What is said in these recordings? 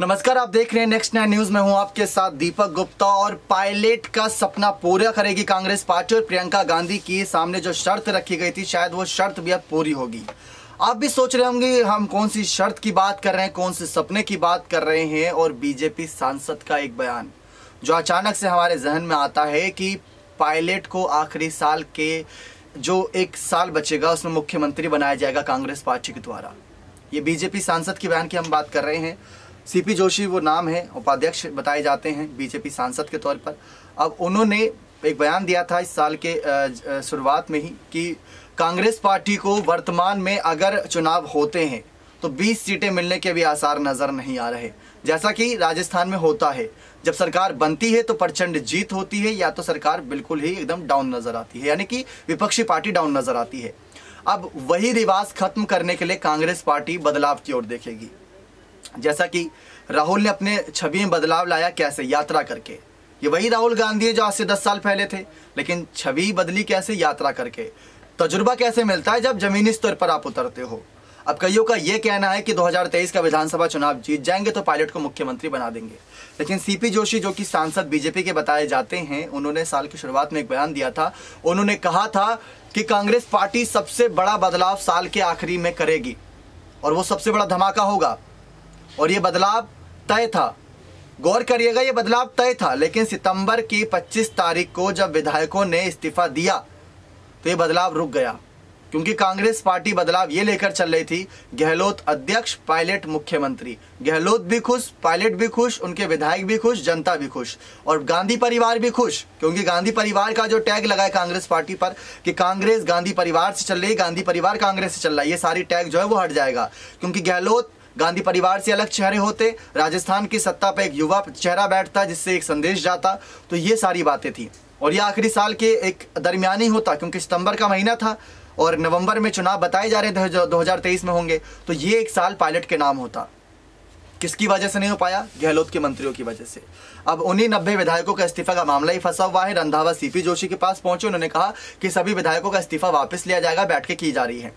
नमस्कार आप देख रहे हैं नेक्स्ट नाइन न्यूज में हूं आपके साथ दीपक गुप्ता और पायलट का सपना पूरा करेगी कांग्रेस पार्टी और प्रियंका गांधी की सामने जो शर्त रखी गई थी शायद वो शर्त भी अब पूरी होगी आप भी सोच रहे होंगे हम कौन सी शर्त की बात कर रहे हैं कौन से सपने की बात कर रहे हैं और बीजेपी सांसद का एक बयान जो अचानक से हमारे जहन में आता है कि पायलट को आखिरी साल के जो एक साल बचेगा उसमें मुख्यमंत्री बनाया जाएगा कांग्रेस पार्टी के द्वारा ये बीजेपी सांसद के बयान की हम बात कर रहे हैं सीपी जोशी वो नाम है उपाध्यक्ष बताए जाते हैं बीजेपी सांसद के तौर पर अब उन्होंने एक बयान दिया था इस साल के शुरुआत में ही कि कांग्रेस पार्टी को वर्तमान में अगर चुनाव होते हैं तो 20 सीटें मिलने के भी आसार नज़र नहीं आ रहे जैसा कि राजस्थान में होता है जब सरकार बनती है तो प्रचंड जीत होती है या तो सरकार बिल्कुल ही एकदम डाउन नज़र आती है यानी कि विपक्षी पार्टी डाउन नज़र आती है अब वही रिवाज खत्म करने के लिए कांग्रेस पार्टी बदलाव की ओर देखेगी जैसा कि राहुल ने अपने छवि में बदलाव लाया कैसे यात्रा करके ये वही राहुल गांधी है जो आज से दस साल पहले थे लेकिन छवि बदली कैसे यात्रा करके तजुर्बा कैसे मिलता है जब जमीनी स्तर पर आप उतरते हो अब कईयों का यह कहना है कि 2023 का विधानसभा चुनाव जीत जाएंगे तो पायलट को मुख्यमंत्री बना देंगे लेकिन सीपी जोशी जो कि सांसद बीजेपी के बताए जाते हैं उन्होंने साल की शुरुआत में एक बयान दिया था उन्होंने कहा था कि कांग्रेस पार्टी सबसे बड़ा बदलाव साल के आखिरी में करेगी और वो सबसे बड़ा धमाका होगा और ये बदलाव तय था गौर करिएगा ये बदलाव तय था लेकिन सितंबर की 25 तारीख को जब विधायकों ने इस्तीफा दिया तो ये बदलाव रुक गया क्योंकि कांग्रेस पार्टी बदलाव ये लेकर चल रही थी गहलोत अध्यक्ष पायलट मुख्यमंत्री गहलोत भी खुश पायलट भी खुश उनके विधायक भी खुश जनता भी खुश और गांधी परिवार भी खुश क्योंकि गांधी परिवार का जो टैग लगा है कांग्रेस पार्टी पर कि कांग्रेस गांधी परिवार से चल रही है गांधी परिवार कांग्रेस से चल रहा है ये सारी टैग जो है वो हट जाएगा क्योंकि गहलोत गांधी परिवार से अलग चेहरे होते राजस्थान की सत्ता पर एक युवा चेहरा बैठता जिससे एक संदेश जाता तो ये सारी बातें थी और यह आखिरी साल के एक ही होता क्योंकि सितंबर का महीना था और नवंबर में चुनाव बताए जा रहे हजार तेईस में होंगे तो ये एक साल पायलट के नाम होता किसकी वजह से नहीं हो पाया गहलोत के मंत्रियों की वजह से अब उन्हीं नब्बे विधायकों का इस्तीफा का मामला ही फंसा हुआ है रंधावा सीपी जोशी के पास पहुंचे उन्होंने कहा कि सभी विधायकों का इस्तीफा वापस लिया जाएगा बैठ के की जा रही है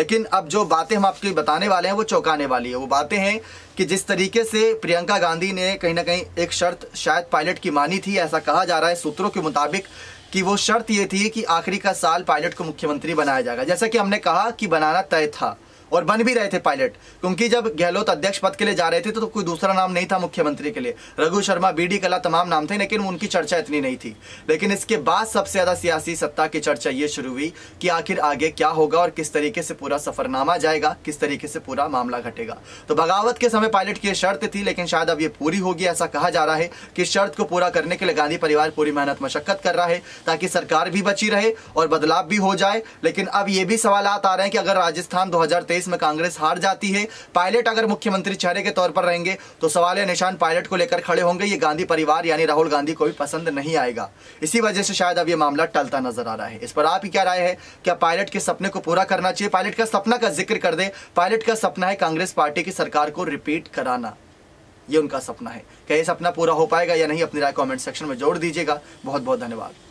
लेकिन अब जो बातें हम आपके बताने वाले हैं वो चौंकाने वाली है वो बातें हैं कि जिस तरीके से प्रियंका गांधी ने कहीं ना कहीं एक शर्त शायद पायलट की मानी थी ऐसा कहा जा रहा है सूत्रों के मुताबिक कि वो शर्त ये थी कि आखिरी का साल पायलट को मुख्यमंत्री बनाया जाएगा जैसा कि हमने कहा कि बनाना तय था और बन भी रहे थे पायलट क्योंकि जब गहलोत अध्यक्ष पद के लिए जा रहे थे तो, तो कोई दूसरा नाम नहीं था मुख्यमंत्री के लिए रघु शर्मा बी डी कला तमाम नाम थे लेकिन उनकी चर्चा इतनी नहीं थी लेकिन इसके बाद सबसे ज्यादा सियासी सत्ता की चर्चा ये शुरू हुई कि आखिर आगे क्या होगा और किस तरीके से पूरा सफरनामा जाएगा किस तरीके से पूरा मामला घटेगा तो बगावत के समय पायलट की शर्त थी लेकिन शायद अब ये पूरी होगी ऐसा कहा जा रहा है कि शर्त को पूरा करने के लिए गांधी परिवार पूरी मेहनत मशक्कत कर रहा है ताकि सरकार भी बची रहे और बदलाव भी हो जाए लेकिन अब ये भी सवाल आ रहे हैं कि अगर राजस्थान दो 2023 में कांग्रेस हार जाती है पायलट अगर मुख्यमंत्री चेहरे के तौर पर रहेंगे तो सवाल या निशान पायलट को लेकर खड़े होंगे ये गांधी परिवार यानी राहुल गांधी को भी पसंद नहीं आएगा इसी वजह से शायद अब ये मामला टलता नजर आ रहा है इस पर आप ही क्या राय है क्या पायलट के सपने को पूरा करना चाहिए पायलट का सपना का जिक्र कर दे पायलट का सपना है कांग्रेस पार्टी की सरकार को रिपीट कराना ये उनका सपना है क्या ये सपना पूरा हो पाएगा या नहीं अपनी राय कमेंट सेक्शन में जोड़ दीजिएगा बहुत बहुत धन्यवाद